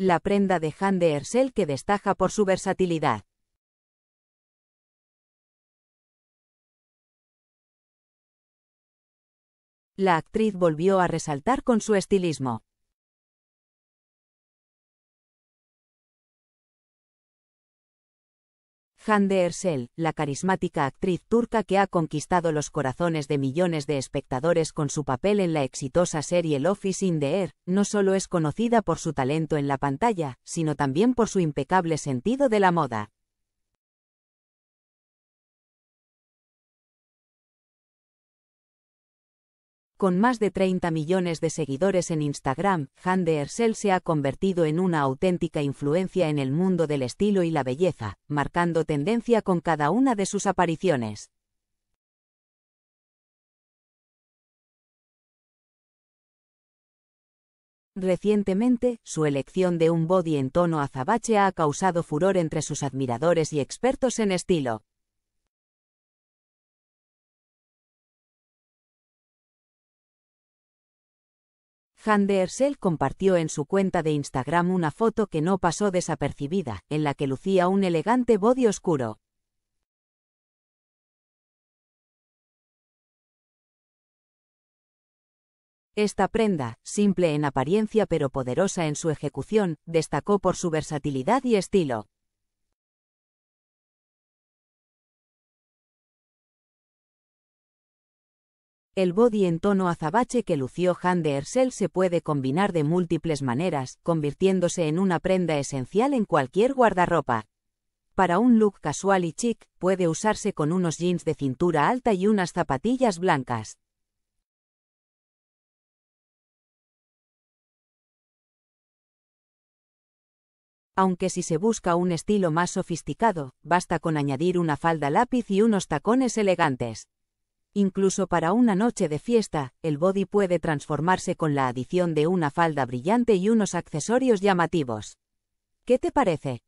la prenda de Han de Hersel que destaca por su versatilidad. La actriz volvió a resaltar con su estilismo. Hande Ersel, la carismática actriz turca que ha conquistado los corazones de millones de espectadores con su papel en la exitosa serie El Office in the Air, no solo es conocida por su talento en la pantalla, sino también por su impecable sentido de la moda. Con más de 30 millones de seguidores en Instagram, de Ersel se ha convertido en una auténtica influencia en el mundo del estilo y la belleza, marcando tendencia con cada una de sus apariciones. Recientemente, su elección de un body en tono azabache ha causado furor entre sus admiradores y expertos en estilo. Han de compartió en su cuenta de Instagram una foto que no pasó desapercibida, en la que lucía un elegante body oscuro. Esta prenda, simple en apariencia pero poderosa en su ejecución, destacó por su versatilidad y estilo. El body en tono azabache que lució Han de Ersel se puede combinar de múltiples maneras, convirtiéndose en una prenda esencial en cualquier guardarropa. Para un look casual y chic, puede usarse con unos jeans de cintura alta y unas zapatillas blancas. aunque si se busca un estilo más sofisticado, basta con añadir una falda lápiz y unos tacones elegantes. Incluso para una noche de fiesta, el body puede transformarse con la adición de una falda brillante y unos accesorios llamativos. ¿Qué te parece?